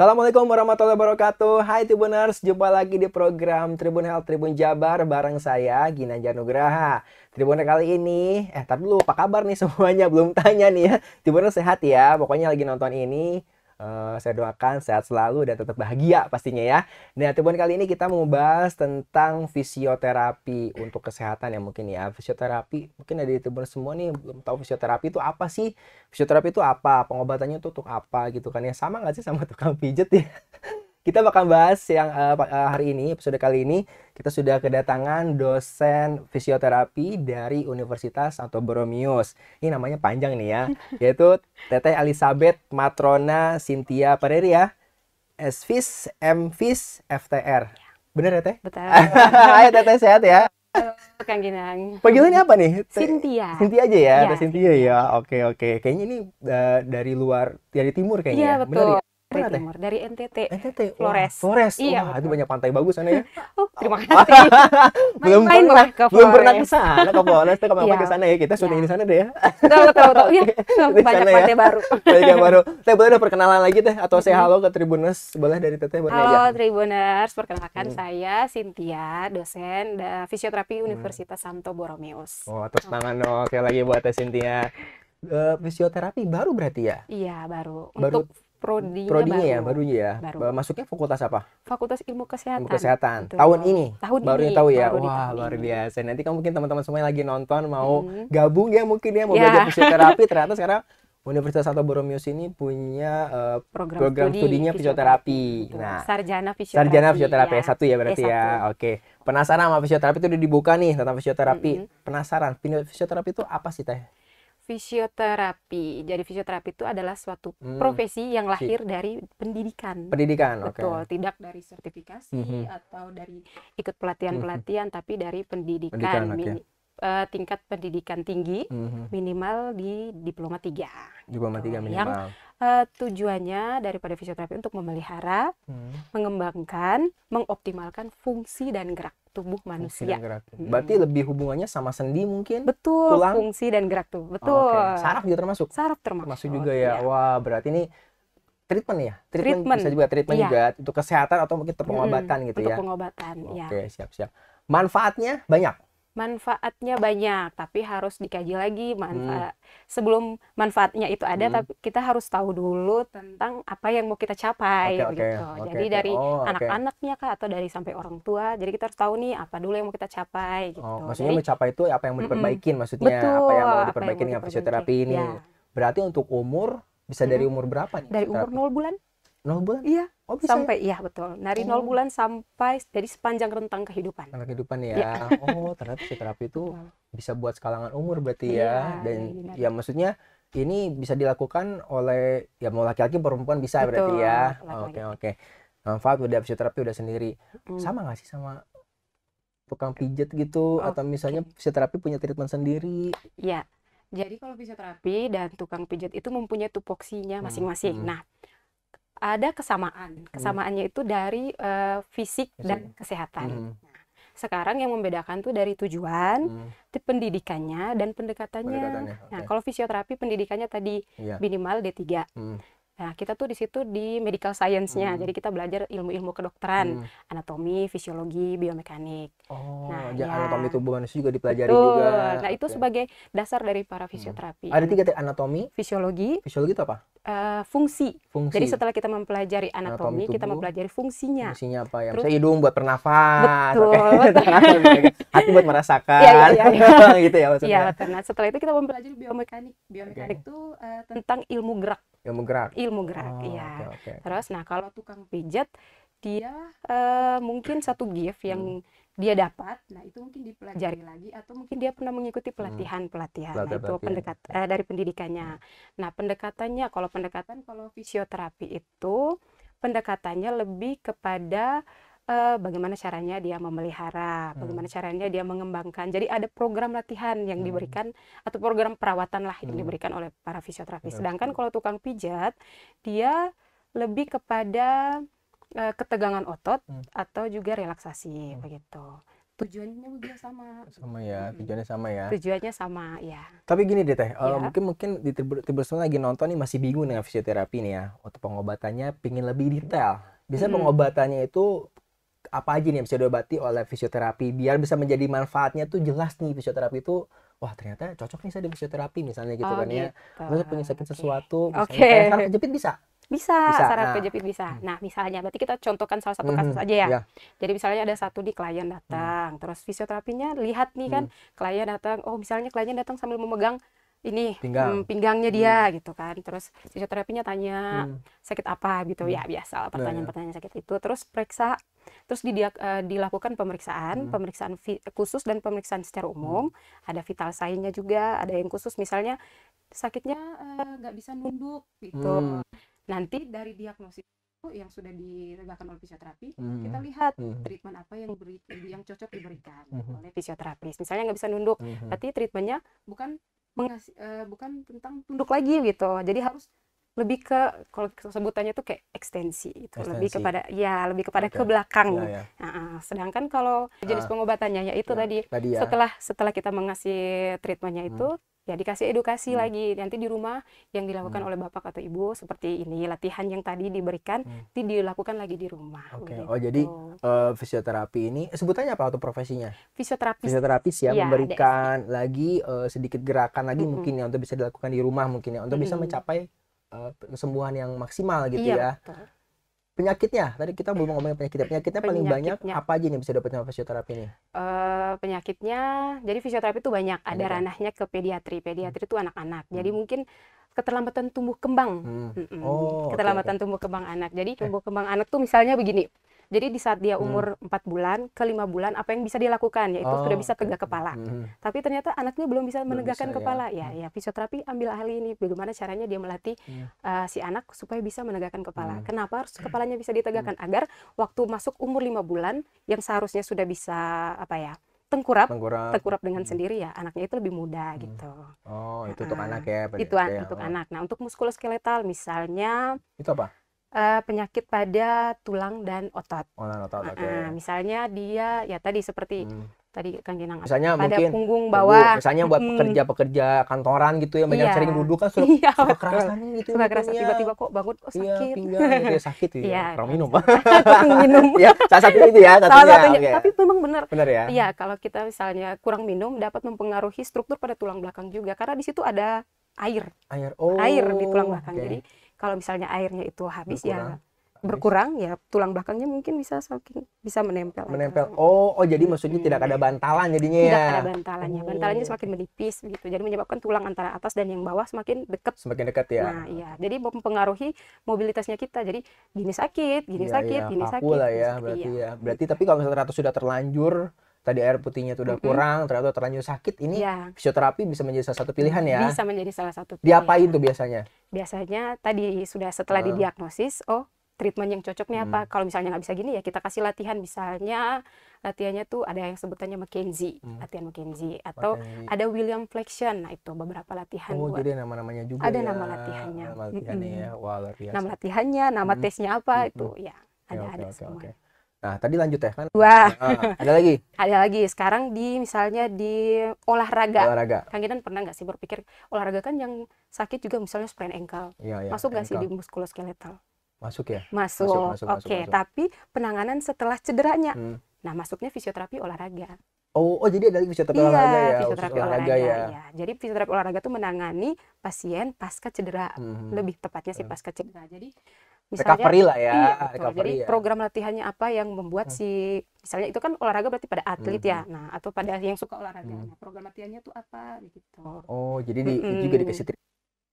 Assalamualaikum warahmatullahi wabarakatuh. Hai Tribuners, jumpa lagi di program Tribun Health Tribun Jabar bareng saya Gina Nugraha. Tribuners kali ini, eh tapi dulu apa kabar nih semuanya? Belum tanya nih ya. Tribuners sehat ya. Pokoknya lagi nonton ini Uh, saya doakan sehat selalu dan tetap bahagia pastinya ya. Nah, teman kali ini kita mau bahas tentang fisioterapi untuk kesehatan ya mungkin ya. Fisioterapi mungkin ada di teman semua nih belum tahu fisioterapi itu apa sih? Fisioterapi itu apa? Pengobatannya itu untuk apa gitu kan ya? Sama nggak sih sama tukang pijet ya? kita bakal bahas yang uh, hari ini episode kali ini kita sudah kedatangan dosen fisioterapi dari Universitas Santo Boromius. Ini namanya panjang nih ya, yaitu Teteh Elizabeth Matrona Cynthia Pereira, ya. SFIS, MFIS, FTR. Bener ya Teh? Betul. Ayo Teteh sehat ya. Kang Ginang. Panggilannya apa nih? Cynthia. Cynthia aja ya, ya Cynthia ya. Oke oke. Kayaknya ini uh, dari luar, dari timur kayaknya. Iya ya. betul. Bener ya? dari Mana timur, dari NTT. NTT. Flores. Wah, Flores. Iya. Wah, itu banyak pantai bagus sana ya. oh, terima oh. kasih. belum main, pernah ke Flores. Belum pernah ke sana ke Flores, tapi kapan iya. ke sana ya? Kita sudah ya. di sana deh ya. Tahu-tahu-tahu Iya, banyak ya. pantai ya. baru. banyak yang baru. Teh boleh ada perkenalan lagi teh atau saya halo ke Tribuners, boleh dari Teteh boleh Halo Tribuners, perkenalkan hmm. saya Cynthia, dosen da, fisioterapi mm. Universitas hmm. Santo Borromeus. Oh, terus tangan oh. oke lagi buat Teh Cynthia. Uh, fisioterapi baru berarti ya? Iya, baru. baru. Untuk Prodi prodinya baru. ya barunya ya baru. Ya. masuknya fakultas apa fakultas ilmu kesehatan ilmu kesehatan gitu. tahun ini tahun baru ini tahu ya baru wah luar biasa nanti kamu mungkin teman-teman semuanya lagi nonton mau hmm. gabung ya mungkin ya mau yeah. belajar fisioterapi ternyata sekarang Universitas Santo Boromius ini punya uh, program, program studi, studinya fisioterapi. fisioterapi. Nah, sarjana fisioterapi. Sarjana fisioterapi ya. s ya berarti S1. ya. Oke. Penasaran sama fisioterapi itu udah dibuka nih tentang fisioterapi. Mm -hmm. Penasaran fisioterapi itu apa sih Teh? fisioterapi. Jadi fisioterapi itu adalah suatu hmm. profesi yang lahir dari pendidikan. Pendidikan, oke. Betul, okay. tidak dari sertifikasi mm -hmm. atau dari ikut pelatihan-pelatihan mm -hmm. tapi dari pendidikan. pendidikan okay uh, tingkat pendidikan tinggi mm-hmm. minimal di diploma 3. Diploma 3 minimal. Yang uh, eh, tujuannya daripada fisioterapi untuk memelihara, mm. mengembangkan, mengoptimalkan fungsi dan gerak tubuh manusia. dan Hmm. Berarti lebih hubungannya sama sendi mungkin? Betul, tulang. fungsi dan gerak tuh. Betul. Oh, okay. Saraf juga termasuk. Saraf termasuk. Termasuk juga ya. Iya. Wah, berarti ini treatment ya treatment, treatment. bisa juga treatment iya. juga untuk kesehatan atau mungkin untuk pengobatan hmm, gitu untuk ya untuk pengobatan iya. oke ya. siap siap manfaatnya banyak manfaatnya banyak, tapi harus dikaji lagi manfaat. Hmm. Sebelum manfaatnya itu ada, hmm. tapi kita harus tahu dulu tentang apa yang mau kita capai okay, gitu. Okay, jadi okay. dari oh, anak-anaknya kak atau dari sampai orang tua, jadi kita harus tahu nih apa dulu yang mau kita capai oh, gitu. Oh, maksudnya jadi, mencapai itu apa yang mau diperbaikin mm maksudnya betul, apa yang mau diperbaikin dengan fisioterapi ini. Ya. Berarti untuk umur bisa dari umur berapa nih? Dari umur nol bulan. nol bulan? Iya Oh, bisa ya? sampai ya? iya betul. Dari nol oh. bulan sampai dari sepanjang rentang kehidupan. Rentang kehidupan ya. Iya. oh, ternyata psikoterapi itu bisa buat sekalangan umur berarti iya, ya. ya. Dan iya, ya maksudnya ini bisa dilakukan oleh ya mau laki-laki perempuan bisa betul, berarti ya. Oke, oke. Okay, okay. Manfaat udah fisioterapi udah sendiri. Mm. Sama nggak sih sama tukang pijat gitu oh, atau misalnya fisioterapi punya treatment sendiri? Iya. Jadi kalau fisioterapi dan tukang pijat itu mempunyai tupoksinya hmm, masing-masing. Hmm. Nah, ada kesamaan. Hmm. Kesamaannya itu dari uh, fisik Kesin. dan kesehatan. Hmm. Nah, sekarang yang membedakan tuh dari tujuan, hmm. pendidikannya dan pendekatannya. pendekatannya okay. Nah, kalau fisioterapi pendidikannya tadi yeah. minimal D3. Hmm. Nah, kita tuh di situ di medical science-nya. Hmm. Jadi kita belajar ilmu-ilmu kedokteran, hmm. anatomi, fisiologi, biomekanik. Oh, nah, ya, ya. anatomi tubuh manusia juga dipelajari Betul. juga. Nah, itu okay. sebagai dasar dari para hmm. fisioterapi. Hmm. Ada tiga anatomi, fisiologi. Fisiologi itu apa? uh, fungsi. fungsi. Jadi setelah kita mempelajari anatomi, anatomi kita mempelajari fungsinya. Fungsinya apa ya? Terus, hidung buat bernafas, betul, okay. hati buat merasakan, Iya, iya, iya. iya. gitu ya maksudnya. Iya, Karena Setelah itu kita mempelajari biomekanik. Biomekanik okay. itu uh, tentang ilmu gerak. Ilmu gerak. Ilmu gerak, oh, iya. Okay, okay. Terus, nah kalau tukang pijat, dia uh, mungkin satu gift yang hmm dia dapat, nah itu mungkin dipelajari lagi atau mungkin dia pernah mengikuti pelatihan-pelatihan. Hmm. Nah, itu pendekat eh, dari pendidikannya. Hmm. Nah, pendekatannya kalau pendekatan kalau fisioterapi itu pendekatannya lebih kepada eh, bagaimana caranya dia memelihara, hmm. bagaimana caranya dia mengembangkan. Jadi ada program latihan yang hmm. diberikan atau program perawatan lah yang hmm. diberikan oleh para fisioterapi. Sedangkan kalau tukang pijat dia lebih kepada Eh, ketegangan otot hmm. atau juga relaksasi hmm. begitu tujuannya juga sama sama ya hmm. tujuannya sama ya tujuannya sama ya tapi gini deh teh ya. mungkin mungkin di tiba-tiba semua lagi nonton nih masih bingung dengan fisioterapi nih ya untuk pengobatannya pingin lebih detail bisa hmm. pengobatannya itu apa aja nih yang bisa diobati oleh fisioterapi biar bisa menjadi manfaatnya tuh jelas nih fisioterapi itu wah ternyata cocok nih saya di fisioterapi misalnya gitu oh, kan ya. gitu. ya terus punya sakit okay. sesuatu misalnya okay. kejepit bisa bisa, bisa saraf nah. kejepit bisa. Hmm. Nah, misalnya berarti kita contohkan salah satu hmm, kasus -hmm. aja ya. Yeah. Jadi misalnya ada satu di klien hmm. datang, mm. terus fisioterapinya lihat nih kan, klien datang, oh misalnya klien datang sambil memegang ini Pinggang. hmm, pinggangnya dia hmm. gitu kan terus fisioterapinya tanya hmm. sakit apa gitu ya, hmm. ya biasa iya, iya. pertanyaan-pertanyaan sakit itu terus periksa terus didiak, uh, eh, dilakukan pemeriksaan hmm. pemeriksaan khusus dan pemeriksaan secara umum hmm. ada vital sign-nya juga ada yang khusus misalnya sakitnya eh, nggak uh, bisa nunduk gitu hmm nanti dari diagnosis itu yang sudah ditegakkan oleh fisioterapi hmm. kita lihat hmm. treatment apa yang beri, yang cocok diberikan gitu hmm. oleh fisioterapis misalnya nggak bisa nunduk hmm. berarti treatmentnya bukan mengasih eh, uh, bukan tentang tunduk lagi gitu jadi harus lebih ke kalau sebutannya tuh kayak ekstensi itu lebih kepada ya lebih kepada okay. ke belakang ya, ya. Nah, sedangkan kalau jenis ah. pengobatannya yaitu ya, tadi, tadi ya. setelah setelah kita mengasih treatmentnya itu hmm ya dikasih edukasi hmm. lagi nanti di rumah yang dilakukan hmm. oleh bapak atau ibu seperti ini latihan yang tadi diberikan hmm. nanti dilakukan lagi di rumah. Oke. Okay. Gitu. Oh jadi uh, fisioterapi ini eh, sebutannya apa atau profesinya? Fisioterapis. Fisioterapis ya, ya memberikan ada. lagi uh, sedikit gerakan lagi hmm. mungkin ya untuk bisa dilakukan di rumah mungkin ya untuk hmm. bisa mencapai kesembuhan yang maksimal gitu iya, ya. Betul penyakitnya tadi kita belum ngomongin penyakitnya penyakitnya paling banyak apa aja nih bisa dapat sama fisioterapi ini uh, penyakitnya jadi fisioterapi itu banyak ada Anak. Ya? ranahnya ke pediatri pediatri itu hmm. anak-anak jadi hmm. mungkin keterlambatan tumbuh kembang hmm. Hmm. Oh, keterlambatan okay, okay. tumbuh kembang anak jadi eh. tumbuh kembang anak tuh misalnya begini jadi di saat dia hmm. umur hmm. 4 bulan ke 5 bulan apa yang bisa dilakukan yaitu oh, sudah bisa tegak kepala. Hmm. Tapi ternyata anaknya belum bisa belum menegakkan bisa, ya. kepala. Ya. ya ya fisioterapi ambil ahli ini bagaimana caranya dia melatih ya. uh, si anak supaya bisa menegakkan kepala. Hmm. Kenapa harus hmm. kepalanya bisa ditegakkan hmm. agar waktu masuk umur 5 bulan yang seharusnya sudah bisa apa ya? tengkurap tengkurap, tengkurap dengan hmm. sendiri ya anaknya itu lebih muda hmm. gitu oh itu uh, untuk anak ya itu an ya. untuk oh. anak nah untuk muskuloskeletal misalnya itu apa uh, penyakit pada tulang dan otot. Oh, dan otot. Uh, okay. uh, misalnya dia ya tadi seperti hmm. tadi Kang Ginang misalnya pada mungkin, punggung bawah. misalnya buat pekerja-pekerja kantoran gitu ya, banyak yeah. sering duduk kan suka, yeah. suka kerasan gitu. Suka kerasan tiba-tiba kok bangun oh, iya, sakit. Iya, yeah, pinggang gitu ya, sakit ya. Yeah, Kurang minum. Kurang minum. ya, salah satunya itu ya, satunya. Salah satunya. Okay. Tapi memang benar. Benar ya. Iya, kalau kita misalnya kurang minum dapat mempengaruhi struktur pada tulang belakang juga karena di situ ada air. Air. Oh. Air di tulang belakang. Okay. Jadi kalau misalnya airnya itu habis ya berkurang. ya berkurang ya tulang belakangnya mungkin bisa semakin bisa menempel menempel aja. oh oh jadi maksudnya hmm. tidak ada bantalan jadinya tidak ya tidak ada bantalannya oh. bantalannya semakin menipis gitu jadi menyebabkan tulang antara atas dan yang bawah semakin dekat semakin dekat ya nah iya jadi mempengaruhi mobilitasnya kita jadi gini sakit gini ya, sakit ya, gini sakit lah ya gitu. berarti ya. ya berarti tapi kalau misalnya ratus sudah terlanjur tadi air putihnya tuh udah mm -hmm. kurang ternyata terlanjur sakit ini yeah. fisioterapi bisa menjadi salah satu pilihan ya bisa menjadi salah satu pilihan. diapain tuh biasanya biasanya tadi sudah setelah uh. didiagnosis oh treatment yang cocoknya hmm. apa kalau misalnya nggak bisa gini ya kita kasih latihan misalnya latihannya tuh ada yang sebutannya McKenzie hmm. latihan McKenzie atau McKenzie. ada William Flexion nah itu beberapa latihan oh jadi nama-namanya juga ada ya. nama latihannya nama latihannya mm -hmm. Wah, nama latihannya nama hmm. tesnya apa hmm. itu ya, ya ada okay, ada okay, semua okay. Nah, tadi lanjut ya kan? Wah. Nah, ada lagi? ada lagi. Sekarang di misalnya di olahraga. Olahraga. Kang Gidan pernah nggak sih berpikir olahraga kan yang sakit juga misalnya sprain engkel. Iya, iya. Masuk nggak sih di muskuloskeletal? Masuk ya? Masuk. masuk, masuk Oke, okay. tapi penanganan setelah cederanya. Hmm. Nah, masuknya fisioterapi olahraga. Oh, oh jadi ada fisioterapi iya, olahraga ya. fisioterapi olahraga, olahraga ya. ya. Jadi fisioterapi olahraga itu menangani pasien pasca cedera. Hmm. Lebih tepatnya sih hmm. pasca cedera. Jadi misalnya recovery lah ya iya, recovery jadi ya. program latihannya apa yang membuat hmm. si misalnya itu kan olahraga berarti pada atlet ya. hmm. ya nah atau pada yang suka olahraga hmm. nah, program latihannya tuh apa gitu oh jadi di, hmm. juga dikasih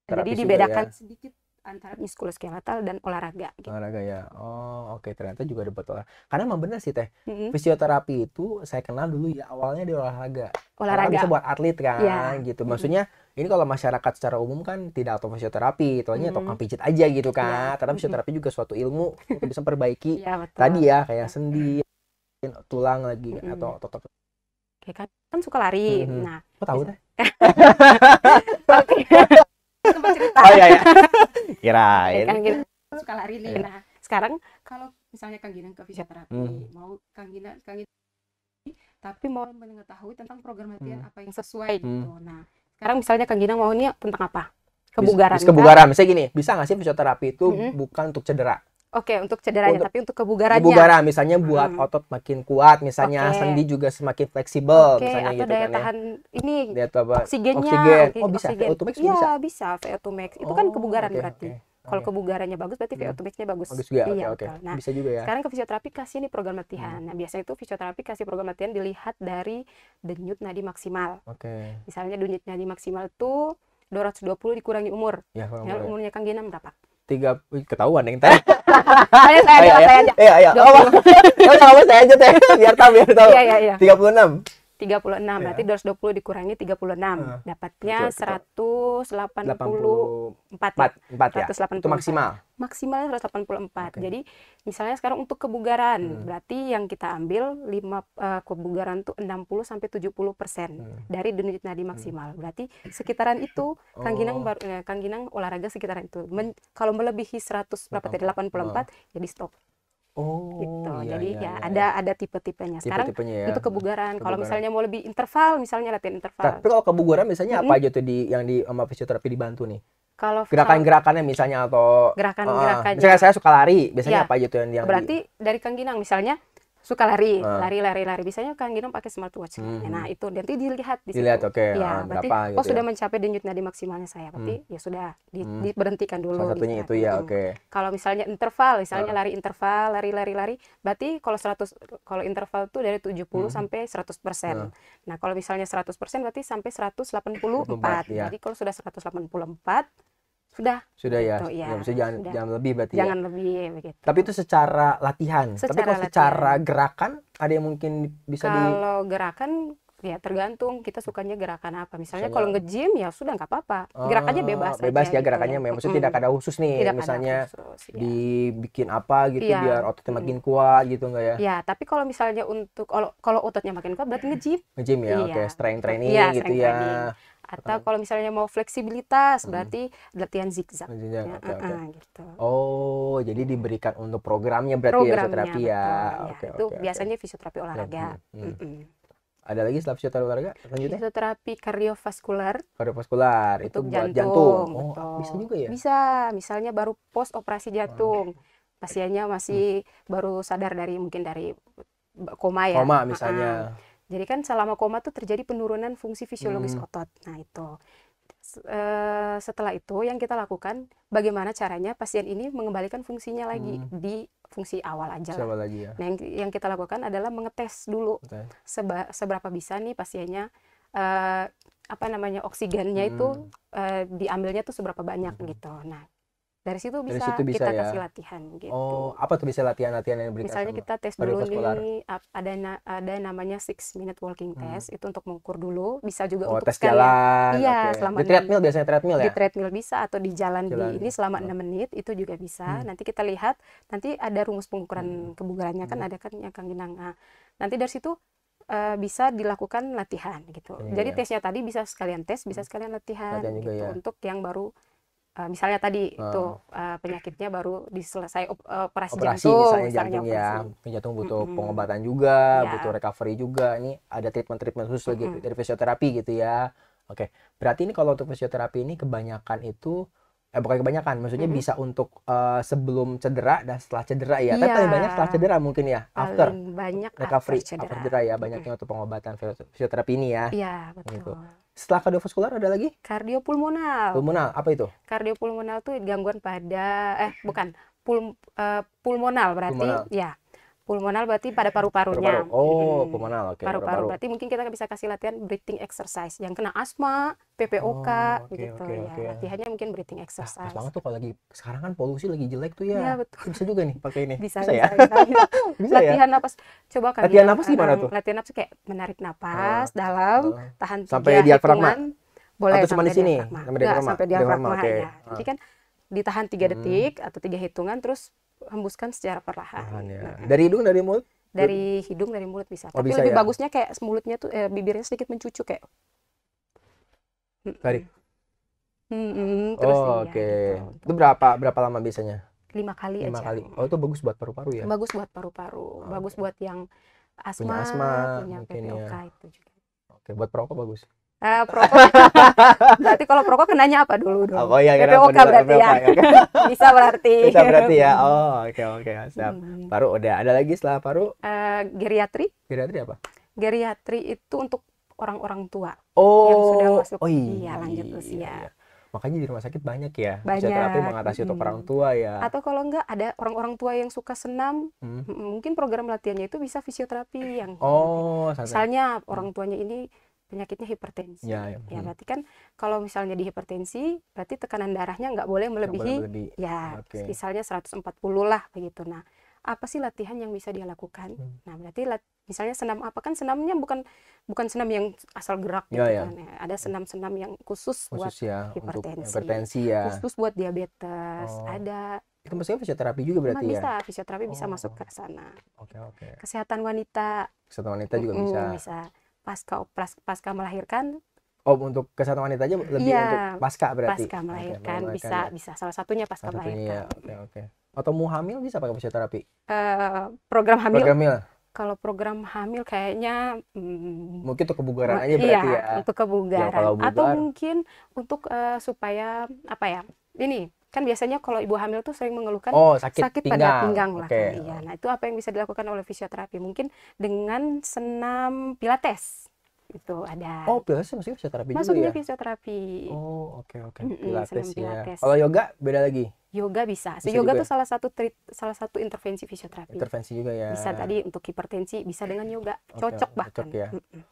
jadi dibedakan ya. sedikit antara muskuloskeletal dan olahraga gitu. olahraga ya oh oke okay. ternyata juga ada buat karena memang benar sih teh hmm. fisioterapi itu saya kenal dulu ya awalnya di olahraga olahraga karena bisa buat atlet kan ya. gitu hmm. maksudnya hmm ini kalau masyarakat secara umum kan tidak atau fisioterapi, hanya mm. tukang pijit aja gitu kan. Yeah. Karena fisioterapi juga suatu ilmu untuk bisa memperbaiki yeah, iya, tadi ya kayak sendi, tulang lagi mm. atau otot. Kayak kan, kan suka lari. Mm -hmm. Nah, kok tahu deh. oh iya ya. Kirain. Kan gitu, suka lari nih. Iya. Nah, sekarang kalau misalnya Kang Gina ke iya. fisioterapi, mm. mau Kang Gina Kang Gina tapi mau mengetahui tentang program latihan hmm. apa yang sesuai gitu. hmm. gitu. Nah, sekarang misalnya Kang mau maunya tentang apa? Kebugaran. Bisa, kebugaran. Misalnya gini, bisa nggak sih fisioterapi itu hmm bukan untuk cedera? Oke, okay, untuk cedera untuk, tapi untuk kebugarannya. Kebugaran, misalnya buat hmm. otot makin kuat, misalnya okay. sendi juga semakin fleksibel, okay, misalnya atau gitu daya kan ya. tahan ya. ini daya tahan oksigennya, oksigen. oh bisa, VO2 max iya, bisa. bisa VO2 Itu kan oh, kebugaran okay, berarti. Okay. Kalau okay. kebugarannya bagus berarti hmm. VO2 max-nya bagus. Bagus juga. Iya, okay, okay. Nah, bisa juga ya. Sekarang ke fisioterapi kasih nih program latihan. Hmm. Nah, biasanya itu fisioterapi kasih program latihan dilihat dari denyut nadi maksimal. Oke. Okay. Misalnya denyut nadi maksimal tuh 220 dikurangi umur. Ya, ya umurnya Kang Gina berapa? tiga ketahuan yang tadi. Ayo saya oh, aja, iya, iya. saya aja. Iya, iya. Oh, kalau saya aja teh, biar tahu, biar tahu. Iya, iya, iya. 36. 36 yeah. berarti 220 iya. dikurangi 36 uh, dapatnya 184 4, 4 184. itu maksimal maksimal 184 okay. jadi misalnya sekarang untuk kebugaran hmm. berarti yang kita ambil 5 uh, eh, kebugaran tuh 60 sampai 70 persen hmm. dari denyut nadi hmm. maksimal hmm. berarti sekitaran itu oh. Kang Ginang baru eh, Kang Ginang olahraga sekitaran itu Men, kalau melebihi 100 berapa tadi 84 oh. jadi stop Gitu. Oh, gitu. Iya, Jadi iya, ya iya. ada ya. ada tipe-tipenya. Sekarang tipe ya. itu kebugaran. kebugaran. Kalau misalnya mau lebih interval, misalnya latihan interval. Nah, tapi kalau kebugaran misalnya mm -hmm. apa aja tuh di yang di sama fisioterapi dibantu nih? Kalau gerakan-gerakannya misalnya atau gerakan gerakannya Uh, ah, ah. misalnya saya suka lari, biasanya ya. apa aja tuh yang, yang Berarti di... dari Kang Ginang misalnya suka lari, uh. lari, lari, lari. Biasanya Kang gini pakai smartwatch. Nah, hmm. Nah itu nanti dilihat di Dilihat, oke. Okay. Ya, ah, berarti berapa, gitu oh sudah ya? mencapai denyut nadi maksimalnya saya. Berarti hmm. ya sudah di, hmm. diberhentikan dulu. Salah satunya gitu itu ya, kan. oke. Okay. Hmm. Kalau misalnya interval, misalnya uh. lari interval, lari, lari, lari. Berarti kalau 100 kalau interval itu dari 70 hmm. sampai 100 persen. Uh. Nah kalau misalnya 100 persen berarti sampai 184. 24, ya. Jadi kalau sudah 184 sudah sudah ya, gitu, ya. ya maksudnya jangan sudah. jangan lebih berarti ya? jangan ya. lebih begitu tapi itu secara latihan secara tapi kalau latihan. secara gerakan ada yang mungkin bisa kalau di... gerakan Ya tergantung kita sukanya gerakan apa. Misalnya, kalau nge-gym ya sudah nggak apa-apa. Ah, gerakannya bebas. Bebas aja, ya gitu gerakannya, gitu. maksudnya tidak ada khusus nih. Tidak misalnya khusus, ya. dibikin apa gitu ya. biar ototnya makin hmm. kuat gitu nggak ya? Ya tapi kalau misalnya untuk kalau kalau ototnya makin kuat berarti nge-gym. Nge-gym ya, iya. oke okay. strength training ya, gitu ya. Training atau kalau misalnya mau fleksibilitas berarti latihan zigzag ya, okay, okay. gitu. Oh, jadi diberikan untuk programnya berarti ya, programnya, ya fisioterapi ya. Iya. Oke. ya. Okay, itu okay, biasanya okay. fisioterapi olahraga. Hmm. Hmm. Hmm. Ada lagi setelah fisioterapi olahraga Fisioterapi kardiovaskular. Kardiovaskular itu buat jantung. jantung. Oh, betul. bisa juga ya? Bisa. Misalnya baru post operasi jantung. hmm. Pasiennya masih hmm. baru sadar dari mungkin dari koma ya. Koma misalnya. Uh Jadi kan selama koma tuh terjadi penurunan fungsi fisiologis hmm. otot. Nah, itu. Eh, setelah itu yang kita lakukan bagaimana caranya pasien ini mengembalikan fungsinya lagi hmm. di fungsi awal aja lah. lagi ya. Nah, yang, yang kita lakukan adalah mengetes dulu okay. seba, seberapa bisa nih pasiennya uh, apa namanya oksigennya hmm. itu uh, eh, diambilnya tuh seberapa banyak hmm. gitu. Nah, dari situ bisa, dari situ bisa kita ya? kasih latihan gitu. Oh, apa tuh bisa latihan-latihan yang diberikan? Misalnya kita tes dulu nih ada na ada namanya six minute walking hmm. test itu untuk mengukur dulu, bisa juga oh, untuk tes sekalian. jalan. Iya, okay. selama di treadmill biasanya treadmill ya. Di treadmill bisa atau di jalan, jalan. di ini selama enam oh. menit itu juga bisa. Hmm. Nanti kita lihat nanti ada rumus pengukuran hmm. kebugarannya kan hmm. ada kan yang Kang Ginang. Nah, nanti dari situ eh, bisa dilakukan latihan gitu. Ini iya, Jadi ya. tesnya tadi bisa sekalian tes, bisa hmm. sekalian latihan, gitu, ya. untuk yang baru uh, misalnya tadi hmm. Ah. itu uh, eh, penyakitnya baru diselesai eh, operasi, operasi jantung, misalnya jantung ya, operasi. jantung butuh -hmm. pengobatan juga, yeah. butuh recovery juga. Ini ada treatment-treatment khusus lagi mm -hmm. dari fisioterapi gitu ya. Oke, berarti ini kalau untuk fisioterapi ini kebanyakan itu eh bukan kebanyakan maksudnya mm -hmm. bisa untuk uh, sebelum cedera dan setelah cedera ya yeah. tapi iya. paling banyak setelah cedera mungkin ya after paling banyak recovery after cedera, after cedera ya banyaknya mm -hmm. untuk pengobatan fisioterapi ini ya iya yeah, gitu. betul gitu. setelah kardiovaskular ada lagi kardiopulmonal pulmonal apa itu kardiopulmonal itu gangguan pada eh bukan pul, uh, pulmonal berarti pulmonal. ya pulmonal berarti pada paru-parunya. Paru-paru. Oh, pulmonal. Oke. Paru-paru berarti mungkin kita bisa kasih latihan breathing exercise. Yang kena asma, PPOK oh, okay, begitu okay, ya. Okay. Latihannya mungkin breathing nah, exercise. Ah, banget tuh kalau lagi sekarang kan polusi lagi jelek tuh ya. ya betul. Bisa juga nih pakai ini. Bisa, bisa, ya. Bisa, bisa. bisa ya? latihan ya? napas. Coba kan. Latihan ya, napas gimana eh, tuh? Latihan napas kayak menarik napas ah, dalam, tahan sampai dia diafragma. Boleh atau cuma di sini, sampai dia Enggak, sampai diafragma, ya. Jadi kan ditahan tiga hmm. detik atau tiga hitungan terus hembuskan secara perlahan. Ah, ya. nah, dari hidung dari mulut? Dari hidung dari mulut bisa. Oh, Tapi bisa, lebih ya? bagusnya kayak mulutnya tuh eh, bibirnya sedikit mencucuk kayak Sorry. Hmm, hmm, terus oh, ya, oke. Okay. Gitu. Itu berapa berapa lama biasanya? Lima kali lima aja. kali. Oh, itu bagus buat paru-paru ya? Bagus buat paru-paru. Oh, bagus okay. buat yang asma, punya, asma, punya PPOK ya. itu juga. Oke, okay. buat perokok bagus. Eh, uh, perokok. berarti kalau perokok kenanya apa dulu dong? Oh, iya, PPOK berarti ya. ya. Bisa berarti. Bisa berarti ya. Oh, oke okay, oke, okay. siap. Paru udah ada lagi setelah paru? Uh, geriatri. Geriatri apa? Geriatri itu untuk orang-orang tua oh, yang sudah oh, masuk oh iya, iya lanjut iya, usia. Iya, iya. Makanya di rumah sakit banyak ya banyak. terapi mengatasi hmm. untuk orang tua ya. Atau kalau enggak ada orang-orang tua yang suka senam, hmm. mungkin program latihannya itu bisa fisioterapi yang gitu. Oh, misalnya hmm. orang tuanya ini penyakitnya hipertensi. Ya, ya. ya hmm. berarti kan kalau misalnya di hipertensi, berarti tekanan darahnya enggak boleh melebihi, boleh melebihi. ya okay. misalnya 140 lah begitu. Nah, apa sih latihan yang bisa dia lakukan hmm. nah berarti misalnya senam apa kan senamnya bukan bukan senam yang asal gerak ya, gitu ya, kan ya. kan ada senam-senam yang khusus, khusus buat ya, hipertensi, hipertensi ya. khusus buat diabetes oh. ada itu maksudnya fisioterapi juga berarti bisa, ya bisa fisioterapi oh. bisa masuk ke sana oke okay, oke okay. kesehatan wanita kesehatan wanita juga mm, bisa bisa pasca pas, pasca melahirkan Oh untuk kesehatan wanita aja lebih ya, untuk pasca berarti. Pasca melahirkan, okay, melahirkan bisa ya. bisa salah satunya pasca salah satunya, melahirkan. Oke ya, oke. Okay, okay atau mau hamil bisa pakai fisioterapi uh, program hamil program hamil kalau program hamil kayaknya hmm, mungkin untuk kebugaran aja berarti iya, ya untuk ya, kebugaran ya, bugar, atau mungkin untuk uh, supaya apa ya ini kan biasanya kalau ibu hamil tuh sering mengeluhkan oh, sakit, sakit pinggang. pada pinggang lah okay. iya nah itu apa yang bisa dilakukan oleh fisioterapi mungkin dengan senam pilates itu ada oh pilates masih fisioterapi Masuknya juga ya? fisioterapi oh oke okay, oke okay. pilates, mm -hmm, pilates ya kalau yoga beda lagi yoga bisa. So, yoga juga. tuh salah satu treat, salah satu intervensi fisioterapi. Intervensi juga ya. Bisa tadi untuk hipertensi, bisa dengan yoga. Cocok bahkan. Cocok ya.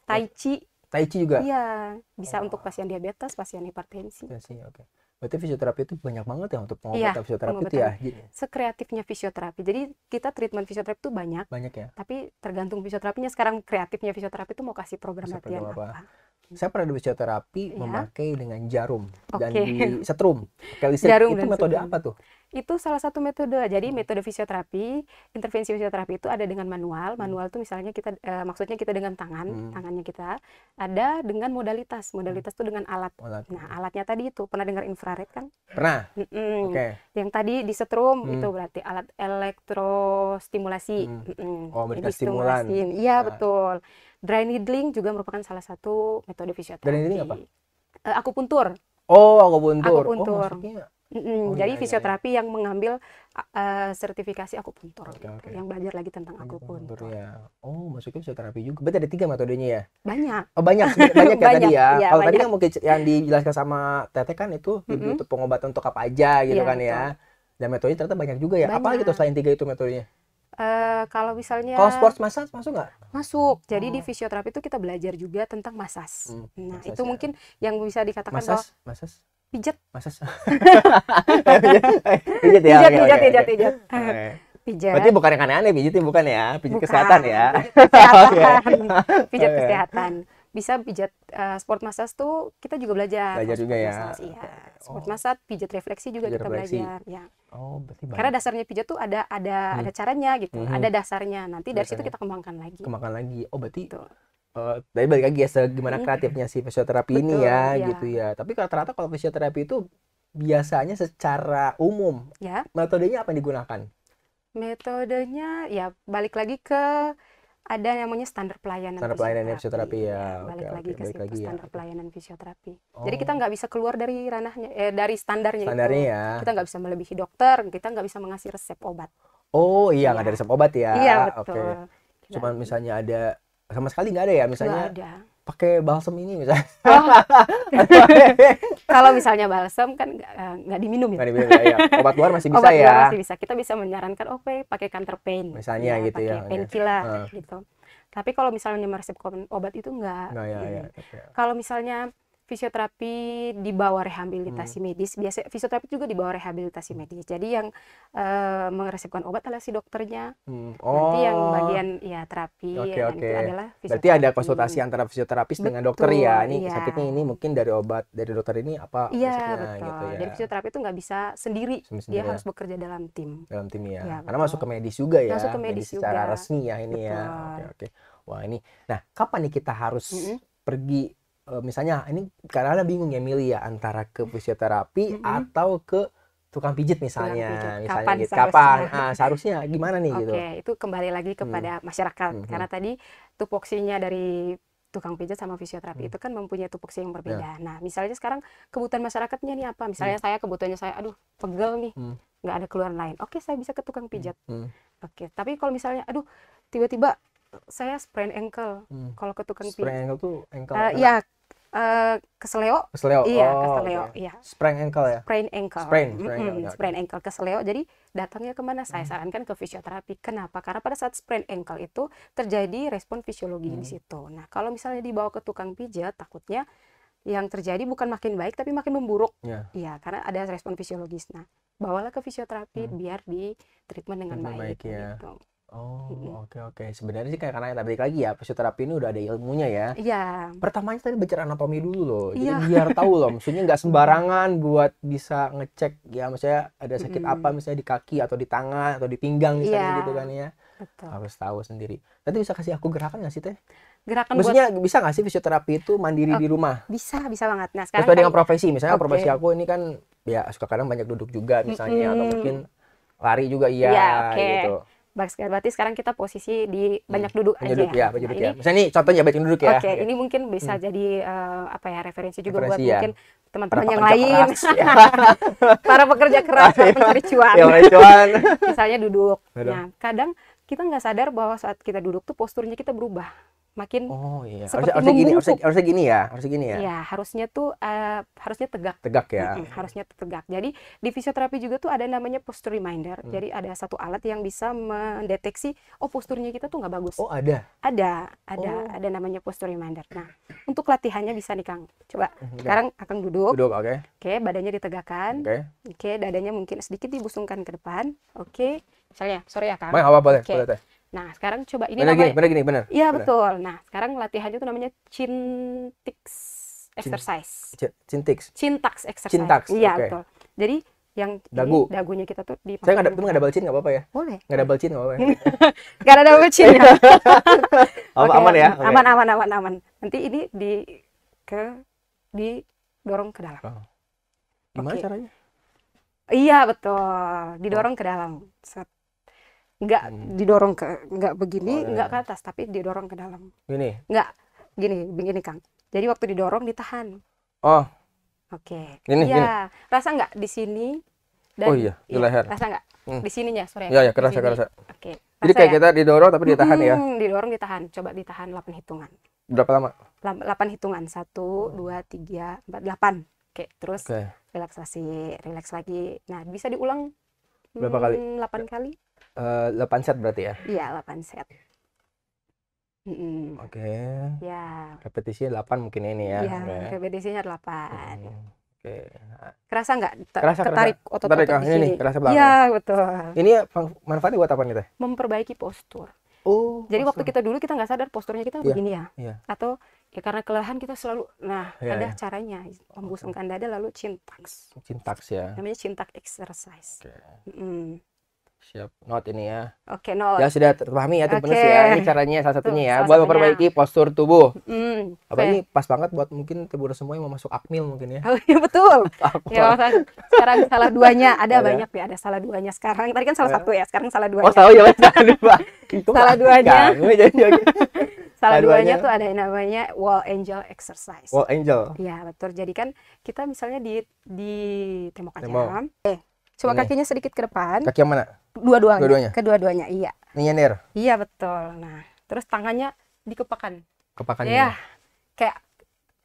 Tai chi. Tai chi juga. Iya, bisa oh. untuk pasien diabetes, pasien hipertensi. Hipertensi, iya oke. Okay. Berarti fisioterapi itu banyak banget ya untuk pengobatan iya, ya, fisioterapi Se itu ya. Sekreatifnya fisioterapi. Jadi kita treatment fisioterapi itu banyak. Banyak ya. Tapi tergantung fisioterapinya sekarang kreatifnya fisioterapi itu mau kasih program latihan apa. apa saya pernah di fisioterapi ya. memakai dengan jarum okay. dan di setrum pakai listrik jarum itu metode setrum. apa tuh itu salah satu metode jadi hmm. metode fisioterapi intervensi fisioterapi itu ada dengan manual hmm. manual tuh misalnya kita e, maksudnya kita dengan tangan hmm. tangannya kita ada dengan modalitas modalitas itu hmm. dengan alat. alat nah alatnya tadi itu pernah dengar infrared kan pernah mm -mm. oke okay. yang tadi di setrum hmm. itu berarti alat elektrostimulasi hmm. mm -mm. oh berarti stimulan iya nah. betul Dry needling juga merupakan salah satu metode fisioterapi. Dry needling apa? Uh, akupuntur. Oh, akupuntur. Oh, akupuntur. Oh, maksudnya... Mm -hmm. Oh, Jadi iya, iya, fisioterapi iya. yang mengambil uh, sertifikasi akupuntur, okay, gitu, okay. yang belajar lagi tentang akupuntur. ya. Oh, masukin fisioterapi juga. Berarti ada tiga metodenya ya? Banyak. Oh banyak, banyak ya tadi ya. ya Kalau tadi yang kan mungkin yang dijelaskan sama Tete kan itu mm -hmm. pengobatan untuk apa aja gitu iya, kan ya, kan betul. ya. Dan metodenya ternyata banyak juga ya. Banyak. Apa gitu selain tiga itu metodenya? Uh, kalau misalnya kalau sports massage masuk nggak? Masuk. Jadi hmm. di fisioterapi itu kita belajar juga tentang massage Hmm, nah, masas itu ya. mungkin yang bisa dikatakan massage bahwa massage pijat. massage pijat ya. Pijat, pijat, pijat, pijat. Pijat. Berarti bukan yang aneh-aneh pijat bukan ya? Pijat bukan. kesehatan ya. Pijat kesehatan. okay. pijat kesehatan bisa pijat uh, sport massage tuh kita juga belajar. Belajar juga ya. Massage, iya. Oh. Sport massage, pijat refleksi juga pijat kita refleksi. belajar. Ya. Oh, berarti banyak. Karena dasarnya pijat tuh ada ada hmm. ada caranya gitu, hmm. ada dasarnya. Nanti dasarnya. dari situ kita kembangkan lagi. Kembangkan lagi. Oh, berarti tuh. Eh, uh, tapi balik lagi ya gimana hmm. kreatifnya si fisioterapi Betul, ini ya, ya gitu ya. Tapi rata-rata kalau fisioterapi itu biasanya secara umum ya. metodenya apa yang digunakan? Metodenya ya balik lagi ke ada yang namanya standar pelayanan standar pelayanan fisioterapi ya, iya, balik okay, lagi okay, ke balik situ lagi, ya. standar ya. pelayanan fisioterapi oh. jadi kita oh. nggak bisa keluar dari ranahnya eh, dari standarnya, standarnya itu ya. kita nggak bisa melebihi dokter kita nggak bisa mengasih resep obat oh iya nggak ya. ada iya. resep obat ya iya betul okay. cuman gitu. misalnya ada sama sekali nggak ada ya misalnya ada pakai balsam ini misalnya. Oh. Kalau misalnya balsam kan eh, nggak diminum ya. Gak diminum, ya. Obat luar masih bisa Obat ya. Luar masih bisa. Kita bisa menyarankan, oke oh, okay, pakai counter pain. Misalnya ya, gitu pakai ya. Pakai iya. painkiller uh. gitu. Tapi kalau misalnya meresep obat itu enggak. Nah, ya, ya, ya. Kalau misalnya fisioterapi di bawah rehabilitasi hmm. medis. Biasa fisioterapi juga di bawah rehabilitasi hmm. medis. Jadi yang uh, eh, meresepkan obat adalah si dokternya. Hmm. Oh. Nanti yang oh. bagian ya terapi okay, oke. Nah, okay. adalah fisioterapi. Berarti ada konsultasi antara fisioterapis betul, dengan dokter ya. Ini iya. sakitnya ini mungkin dari obat dari dokter ini apa Iya, betul. gitu ya. Jadi fisioterapi itu nggak bisa sendiri. sendiri. Dia ya. harus bekerja dalam tim. Dalam tim ya. ya Karena masuk ke medis juga ya. Masuk ke medis, medis juga. secara resmi ya ini betul. ya. Oke, okay, oke. Okay. Wah, ini. Nah, kapan nih kita harus mm -hmm. pergi Eh, misalnya ini karena ada bingung ya milih ya antara ke fisioterapi mm -hmm. atau ke tukang pijit misalnya, pijit. misalnya kapan, gitu. kapan seharusnya. Ah, seharusnya gimana nih okay, gitu. Oke, itu kembali lagi hmm. kepada hmm. masyarakat hmm. karena tadi tupoksinya dari tukang pijat sama fisioterapi hmm. itu kan mempunyai tupoksi yang berbeda. Ya. Nah, misalnya sekarang kebutuhan masyarakatnya nih apa? Misalnya hmm. saya kebutuhannya saya aduh pegel nih, hmm. ada keluaran lain. Oke, saya bisa ke tukang hmm, pijat. Hmm. Oke, tapi kalau misalnya aduh tiba-tiba saya sprain ankle. Hmm. Kalau ke tukang pijat. Sprain ankle tuh ankle. Uh, ya, Eh, keseleo. Keseleo. Iya, oh, keseleo. Okay. Iya. Sprain ankle ya. Sprain ankle. Sprain, sprain, mm -hmm. sprain ankle keseleo. Jadi datangnya kemana? Saya mm-hmm. sarankan ke fisioterapi. Kenapa? Karena pada saat sprain ankle itu terjadi respon fisiologi hmm. di mm-hmm. situ. Nah, kalau misalnya dibawa ke tukang pijat, takutnya yang terjadi bukan makin baik tapi makin memburuk. Iya, yeah. Iya, karena ada respon fisiologis. Nah, bawalah ke fisioterapi hmm. biar di treatment dengan, dengan baik. baik ya. gitu. Oh, oke okay, oke. Okay. Sebenarnya sih kayak karena tadi lagi ya, fisioterapi ini udah ada ilmunya ya. Iya. Pertamanya tadi bicara anatomi dulu loh. Jadi yeah. biar tahu loh, maksudnya nggak mm. sembarangan buat bisa ngecek ya misalnya ada sakit mm. apa misalnya di kaki atau di tangan atau di pinggang misalnya yeah. gitu kan ya. Betul. Harus tahu sendiri. Nanti bisa kasih aku gerakan nggak sih teh? Gerakan Maksudnya buat... bisa nggak sih fisioterapi itu mandiri okay. di rumah? Bisa, bisa banget. Nah sekarang kayak... dengan profesi. Misalnya okay. profesi aku ini kan ya suka kadang banyak duduk juga misalnya mm -hmm. atau mungkin lari juga iya ya, okay. gitu berarti sekarang kita posisi di hmm, banyak duduk aja ya. ya nah, ini, Misalnya nih contohnya ya, banyak duduk ya. Oke, ini mungkin bisa hmm. jadi uh, apa ya referensi juga referensi buat ya. mungkin teman-teman yang lain. Ya. para pekerja keras, para pencari cuan. cuan. Misalnya duduk. Nah, kadang kita nggak sadar bahwa saat kita duduk tuh posturnya kita berubah makin oh iya harusnya, harusnya gini harusnya, harusnya gini ya harusnya gini ya ya harusnya tuh uh, harusnya tegak tegak ya mm -mm, harusnya tegak jadi di fisioterapi juga tuh ada namanya posture reminder hmm. jadi ada satu alat yang bisa mendeteksi oh posturnya kita tuh nggak bagus oh ada ada ada oh. ada namanya posture reminder nah untuk latihannya bisa nih kang coba okay. Hmm, sekarang akan duduk duduk oke okay. oke okay, badannya ditegakkan oke okay. oke okay, dadanya mungkin sedikit dibusungkan ke depan oke okay. misalnya sorry ya kang Baik, apa boleh okay. boleh Nah, sekarang coba ini namanya. benar gini, benar Iya, betul. Nah, sekarang latihannya itu namanya cintix exercise. Cintix. Cintax exercise. Cintax. Iya, okay. betul. Jadi yang dagu ini, dagunya kita tuh di saya nggak ada nggak double chin nggak apa-apa ya boleh nggak double chin nggak apa-apa ya? nggak ada double chin ya. okay. aman ya okay. aman aman aman aman nanti ini di ke di dorong ke dalam oh. gimana okay. caranya iya betul didorong oh. ke dalam Set nggak hmm. didorong ke nggak begini oh, iya, nggak iya. ke atas tapi didorong ke dalam gini nggak gini begini kang jadi waktu didorong ditahan oh oke okay. ini ya gini. rasa nggak di sini dan oh iya di iya, leher rasa nggak hmm. di sininya sorry ya ya kerasa kerasa oke okay. jadi kayak ya. kita didorong tapi ditahan ya? hmm, ya didorong ditahan coba ditahan 8 hitungan berapa lama 8 hitungan satu dua tiga empat delapan oke terus okay. relaksasi relax lagi nah bisa diulang berapa kali hmm, delapan kali Uh, eh, 8 set berarti ya? Iya, 8 set. Mm Oke. Okay. Ya. Repetisinya 8 mungkin ini ya. Iya, okay. Ya. repetisinya 8. Hmm. Oke. Okay. Kerasa nggak kerasa, ketarik otot-otot otot di ah, sini? Nih, kerasa banget. Iya, betul. Ini ya, manfaatnya buat apa nih teh? Memperbaiki postur. Oh. Jadi postur. waktu kita dulu kita nggak sadar posturnya kita yeah. begini ya. Yeah. Atau ya karena kelelahan kita selalu nah yeah, ada yeah. caranya membusungkan dada lalu cintaks. Cintaks ya. Namanya cintak exercise. Okay. -mm siap not ini ya oke okay, not ya sudah terpahami ya tipe okay. ya ini caranya salah satunya ya buat memperbaiki postur tubuh mm, apa ini pas banget buat mungkin tubuh semua yang mau masuk akmil mungkin ya oh, iya betul ya sekarang salah duanya ada, ada ya? banyak ya ada salah duanya sekarang tadi kan salah satu ya sekarang salah duanya oh salah ya salah dua kan? salah duanya salah duanya tuh ada yang namanya wall angel exercise wall angel Iya, betul jadi kan kita misalnya di di tembok eh Coba ini. kakinya sedikit ke depan. Kaki yang mana? Dua-duanya. Dua-duanya. Kedua-duanya, iya. Ini nyender. Iya, betul. Nah, terus tangannya dikepakan. Kepakan Iya. Kayak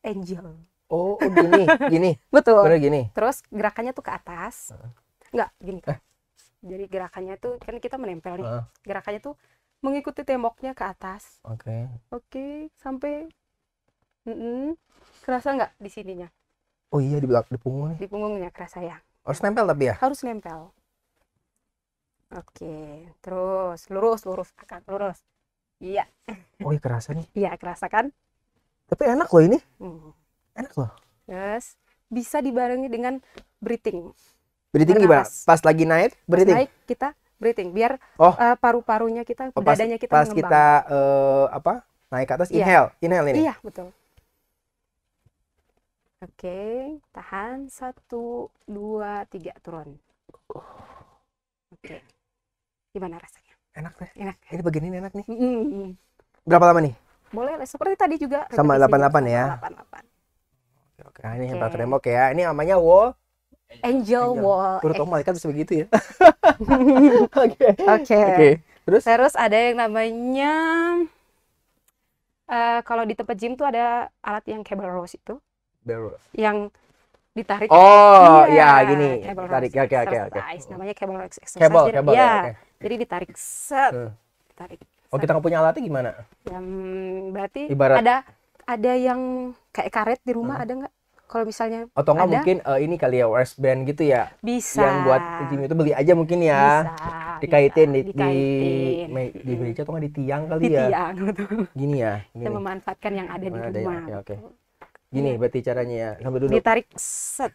angel. Oh, oh gini, gini. betul. Benar gini. Terus gerakannya tuh ke atas. Enggak, gini kan. Eh. Jadi gerakannya tuh kan kita menempel nih. Uh. Gerakannya tuh mengikuti temboknya ke atas. Oke. Okay. Oke, okay, sampai mm -mm. kerasa nggak di sininya? Oh iya di belakang di punggungnya. Di punggungnya kerasa ya. Harus nempel tapi ya? Harus nempel. Oke, terus lurus, lurus, akan lurus. Iya. Oh, iya kerasa nih. Iya, kerasa kan? Tapi enak loh ini. Hmm. Enak loh. Yes. Bisa dibarengi dengan breathing. Breathing gimana? Pas lagi naik, breathing. Pas naik kita breathing biar oh. uh, paru-parunya kita, oh, pas, dadanya kita pas mengembang. kita uh, apa? Naik ke atas, iya. inhale, inhale ini. Iya, betul. Oke, tahan. Satu, dua, tiga, turun. Oke. Gimana rasanya? Enak deh. Enak. Ya? Ini begini ini enak nih. Mm -hmm. Berapa lama nih? Boleh, seperti tadi juga. Sama delapan delapan ya? Delapan delapan. oke. ini okay. yang remok ya. Ini namanya wall. Angel, Angel. Wall. Menurut kan malaikat begitu ya? Oke. Oke. Oke. Terus? Terus ada yang namanya... Uh, kalau di tempat gym tuh ada alat yang cable rose itu yang ditarik oh iya ya gini cable tarik oke oke oke namanya cable exercise cable, jadi, cable, ya, okay. jadi ditarik set ditarik oh kita nggak punya alatnya gimana Yang berarti Ibarat. ada ada yang kayak karet di rumah hmm. ada nggak kalau misalnya atau nggak mungkin uh, ini kali ya waistband gitu ya bisa yang buat gym itu beli aja mungkin ya bisa, dikaitin, bisa, di, dikaitin. di di di atau nggak di tiang kali di ya di tiang gitu gini ya gini. kita memanfaatkan yang ada di rumah ada ya, okay, ya, okay. Gini iya. berarti caranya ya. Sampai duduk. Ditarik set.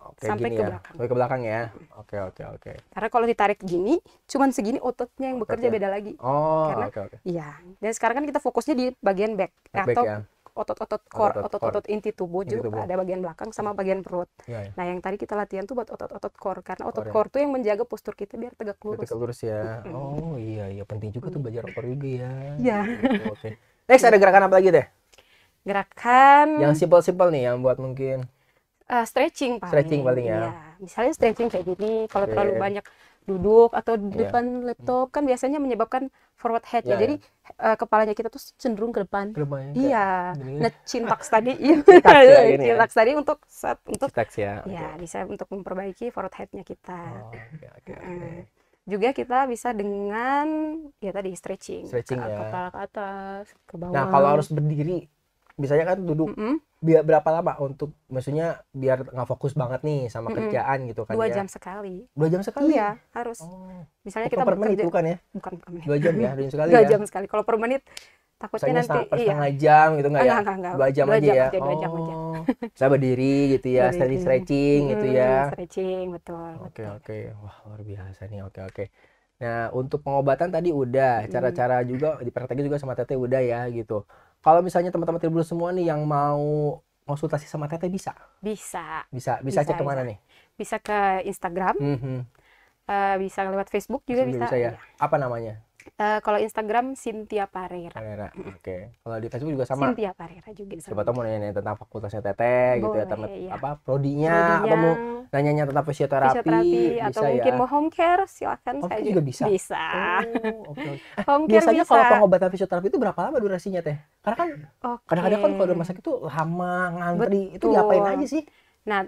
Oke, sampai gini ke ya. belakang. Sampai ke belakang ya. Oke, oke, oke. Karena kalau ditarik gini, cuman segini ototnya yang bekerja beda lagi. Oh, Karena, oke, oke. Iya. Dan sekarang kan kita fokusnya di bagian back, eh, back atau ya. otot-otot core, otot-otot inti tubuh inti juga tubuh. ada bagian belakang sama bagian perut. Ya, ya. Nah, yang tadi kita latihan tuh buat otot-otot core karena otot core, ya. core ya. tuh yang menjaga postur kita biar tegak lurus. Tegak lurus ya. Oh, iya, iya penting juga tuh belajar core juga ya. Iya. oke. Okay. Next ada gerakan apa lagi deh? Gerakan yang simpel-simpel nih yang buat mungkin uh, stretching paling. Stretching paling ya. ya. Misalnya stretching kayak gini kalau okay. Iya, terlalu iya. banyak duduk atau di yeah. depan laptop kan biasanya menyebabkan forward head yeah, ya. Jadi uh, kepalanya kita tuh cenderung ke depan. iya. Nah, tadi iya. Ya, ya. tadi untuk saat untuk ya. Ya, bisa untuk memperbaiki forward headnya kita. Oh, okay, okay, okay. juga kita bisa dengan ya tadi stretching, stretching ke, ya. ke atas, ke bawah. Nah, kalau harus berdiri biasanya kan duduk mm -hmm. biar berapa lama untuk maksudnya biar nggak fokus banget nih sama mm -hmm. kerjaan gitu kan dua ya. jam sekali dua jam sekali iya harus oh. misalnya Kok oh, kita per menit bukan ya bukan per menit dua jam ya dua jam sekali dua ya. jam sekali kalau per menit takutnya Misalnya nanti setengah, iya. jam gitu nggak ya enggak, enggak, dua jam dua aja jam ya aja, dua jam aja. oh saya berdiri gitu ya berdiri. stretching hmm, gitu ya mm, stretching betul oke okay, oke okay. wah luar biasa nih oke okay, oke okay. nah untuk pengobatan tadi udah cara-cara juga dipraktekin juga sama Tete udah ya gitu kalau misalnya teman-teman tribulus semua nih yang mau konsultasi sama Tete bisa? Bisa. Bisa. Bisa, bisa cek kemana nih? Bisa ke Instagram. Mm -hmm. uh, bisa lewat Facebook juga bisa. Bisa ya. Iya. Apa namanya? Uh, kalau Instagram Cynthia Parera. Parera. Oke. Okay. Kalau di Facebook juga sama. Cynthia Parera juga. Coba tahu mau nanya-nanya tentang fakultasnya Teteh gitu ya, tentang iya. apa prodinya, prodinya, apa mau nanya-nanya tentang fisioterapi, fisioterapi bisa atau ya. mungkin mau home care silakan home saya juga, juga bisa. Bisa. Oh, okay. home care Biasanya kalau pengobatan fisioterapi itu berapa lama durasinya Teh? Karena kan okay. kadang-kadang kan kalau rumah sakit itu lama ngantri, Betul. itu diapain aja sih? Nah,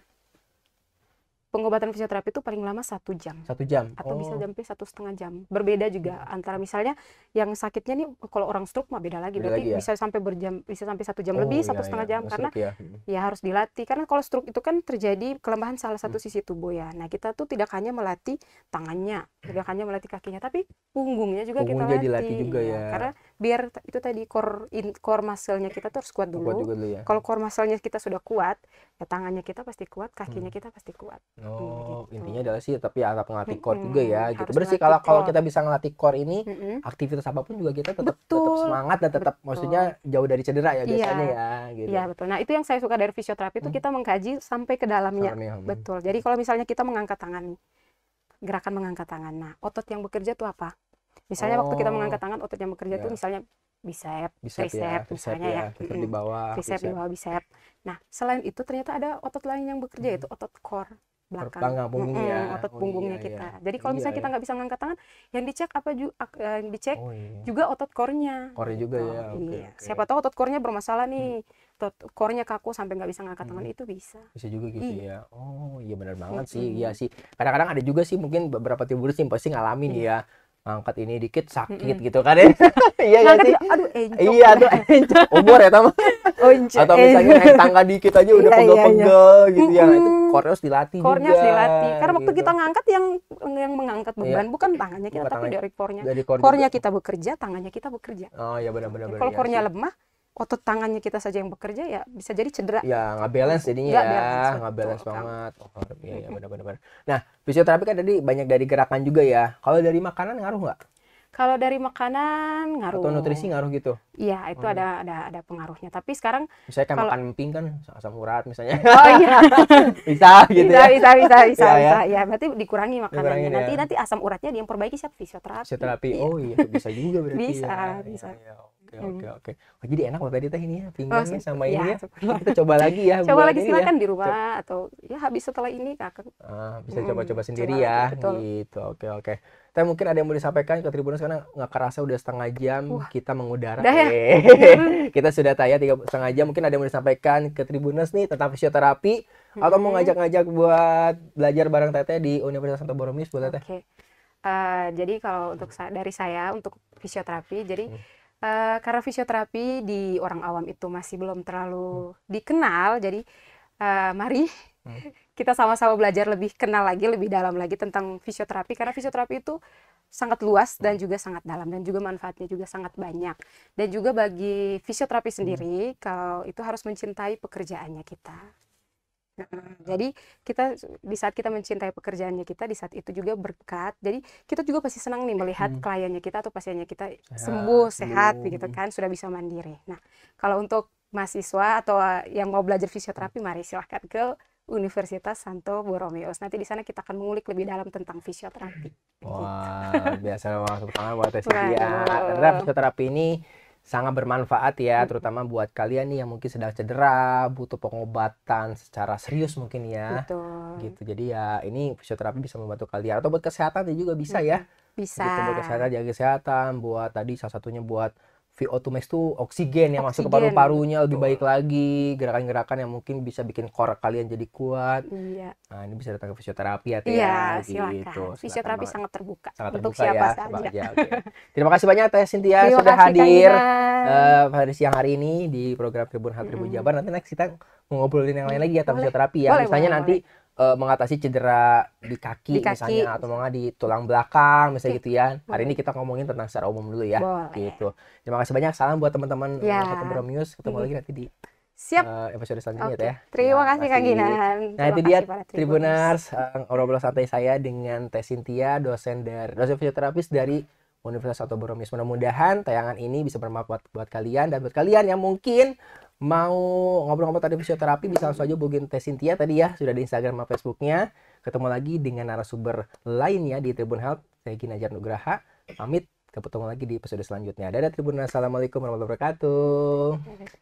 pengobatan fisioterapi itu paling lama satu jam. Satu jam. Atau oh. bisa sampai satu setengah jam. Berbeda juga hmm. antara misalnya yang sakitnya nih kalau orang stroke mah beda lagi. Beda Berarti lagi ya? bisa sampai berjam, bisa sampai satu jam oh, lebih, iya, satu setengah iya. jam karena ya. Hmm. ya harus dilatih. Karena kalau stroke itu kan terjadi kelemahan salah satu hmm. sisi tubuh ya. Nah kita tuh tidak hanya melatih tangannya, tidak hanya melatih kakinya, tapi punggungnya juga punggungnya kita latih. dilatih juga iya, ya. Karena biar itu tadi core in, core muscle-nya kita tuh harus kuat dulu. Kuat juga dulu ya. Kalau core muscle-nya kita sudah kuat, ya tangannya kita pasti kuat, kakinya hmm. kita pasti kuat. Oh, iya, gitu. intinya adalah sih tapi ya harap ngelatih core hmm, juga ya gitu. Berarti kalau core. kalau kita bisa ngelatih core ini, hmm. aktivitas apapun juga kita tetap betul. tetap semangat dan tetap betul. maksudnya jauh dari cedera ya iya. biasanya ya, ya gitu. Iya, betul. Nah, itu yang saya suka dari fisioterapi itu hmm. kita mengkaji sampai ke dalamnya. Hmm. betul. Jadi kalau misalnya kita mengangkat tangan gerakan mengangkat tangan. Nah, otot yang bekerja tuh apa? Misalnya oh. waktu kita oh, mengangkat tangan otot yang bekerja yeah. Ya. misalnya bisep, ya, tricep ya, misalnya ya, ya. Tricep di bawah, bicep. di bawah bicep. Nah, selain itu ternyata ada otot lain yang bekerja hmm. yaitu otot core belakang, punggung mm -hmm, ya. otot oh, iya, kita. Iya. Jadi kalau iya, misalnya kita iya. nggak bisa mengangkat tangan, yang dicek apa juga yang eh, dicek oh, iya. juga otot core-nya. Core juga oh, ya. Okay, iya. Okay. Siapa tahu otot core-nya bermasalah nih. Hmm. Otot core-nya kaku sampai nggak bisa ngangkat hmm. tangan itu bisa. Bisa juga gitu iya. ya. Oh, iya benar banget hmm. sih. Iya sih. Kadang-kadang ada juga sih mungkin beberapa tiburis yang pasti ngalamin hmm. ya angkat ini dikit sakit mm-hmm. gitu kan ya iya, iya gak sih aduh encok iya tuh encok umur ya tamu oh, atau misalnya naik tangga dikit aja udah iya, pegel-pegel iya, iya. gitu ya itu core harus dilatih core juga. core dilatih karena waktu gitu. kita ngangkat yang yang mengangkat iya. beban iya. bukan tangannya kita bukan tapi tangannya, dari core-nya core-nya kita bekerja tangannya kita bekerja oh iya benar-benar kalau core-nya lemah otot tangannya kita saja yang bekerja ya bisa jadi cedera. Ya nggak balance jadinya gak ya nggak balance banget. Oh, iya, ya, benar-benar. Nah fisioterapi kan tadi banyak dari gerakan juga ya. Kalau dari makanan ngaruh nggak? Kalau dari makanan ngaruh. Atau nutrisi ngaruh gitu? Iya, itu hmm. ada ada ada pengaruhnya. Tapi sekarang misalnya kayak kalau... makan emping kan asam urat misalnya. Oh iya. bisa gitu bisa, ya. Bisa bisa iya, bisa ya, bisa. Ya. ya, berarti dikurangi makanannya. nanti ya. nanti asam uratnya diperbaiki siap perbaiki fisioterapi. Fisioterapi. Iya. Oh iya, bisa juga berarti. bisa, ya. bisa. Ya, ya oke hmm. oke oke oh, jadi enak tadi teh ini ya pinggangnya oh, sama ya, ini ya kita coba lagi ya coba lagi silakan ya. di rumah coba. atau ya habis setelah ini kakak ah, bisa hmm, coba-coba hmm, sendiri coba, ya betul. gitu oke oke tapi mungkin ada yang mau disampaikan ke Tribunus karena nggak kerasa udah setengah jam Wah. kita mengudara. Ya? Hmm. kita sudah tayang tiga setengah jam. Mungkin ada yang mau disampaikan ke Tribunus nih tentang fisioterapi hmm. atau mau ngajak-ngajak buat belajar bareng Teteh di Universitas Santo Boromius buat Teteh. Oke. Okay. Uh, eh, jadi kalau untuk dari saya untuk fisioterapi, jadi uh, karena fisioterapi di orang awam itu masih belum terlalu hmm. dikenal, jadi uh, mari hmm. kita sama-sama belajar lebih kenal lagi, lebih dalam lagi tentang fisioterapi karena fisioterapi itu sangat luas dan hmm. juga sangat dalam dan juga manfaatnya juga sangat banyak dan juga bagi fisioterapi hmm. sendiri kalau itu harus mencintai pekerjaannya kita jadi kita di saat kita mencintai pekerjaannya kita di saat itu juga berkat. Jadi kita juga pasti senang nih melihat hmm. kliennya kita atau pasiennya kita sehat. sembuh sehat hmm. begitu kan sudah bisa mandiri. Nah kalau untuk mahasiswa atau eh, yang mau belajar fisioterapi hmm. mari silahkan ke Universitas Santo Boromeus. Nanti di sana kita akan mengulik lebih dalam tentang fisioterapi. Wah, gitu. biasa langsung tangan buat tes ya. Karena fisioterapi ini sangat bermanfaat ya, hmm. terutama buat kalian nih yang mungkin sedang cedera, butuh pengobatan secara serius mungkin ya. Betul. Gitu. Jadi ya ini fisioterapi bisa membantu kalian atau buat kesehatan juga bisa hmm, ya. Bisa. Gitu, buat kesehatan, jaga kesehatan, buat tadi salah satunya buat VO2 max itu oksigen yang masuk ke paru-parunya lebih baik lagi gerakan-gerakan yang mungkin bisa bikin core kalian jadi kuat iya. nah ini bisa datang ke fisioterapi ya iya, gitu fisioterapi silakan sangat terbuka sangat untuk terbuka siapa ya. saja ya, okay. terima kasih banyak Teh Cynthia terima sudah hadir uh, hari siang hari ini di program Tribun Hal Tribun mm -hmm. Jabar nanti next kita ngobrolin yang lain lagi ya tentang fisioterapi ya boleh, misalnya boleh, nanti boleh uh, mengatasi cedera di kaki, di kaki misalnya atau mau di tulang belakang misalnya okay. Iya. gitu ya. Hari ini kita ngomongin tentang secara umum dulu ya. Boleh. Gitu. Terima kasih banyak. Salam buat teman-teman ya. Ketemu News. Ketemu lagi nanti di Siap. Uh, episode selanjutnya okay. ya. Terima iya, kasih Kak Ginan. Nah, itu dia Tribunars uh, eh, santai saya dengan Teh Sintia, dosen dari dosen fisioterapis dari Universitas Autoboromius. Mudah-mudahan tayangan ini bisa bermanfaat buat kalian dan buat kalian yang mungkin mau ngobrol-ngobrol tadi fisioterapi bisa langsung aja bugin tes Sintia tadi ya sudah di Instagram sama Facebooknya ketemu lagi dengan narasumber lainnya di Tribun Health saya Ginajar Nugraha pamit ketemu lagi di episode selanjutnya dadah Tribun Assalamualaikum warahmatullahi wabarakatuh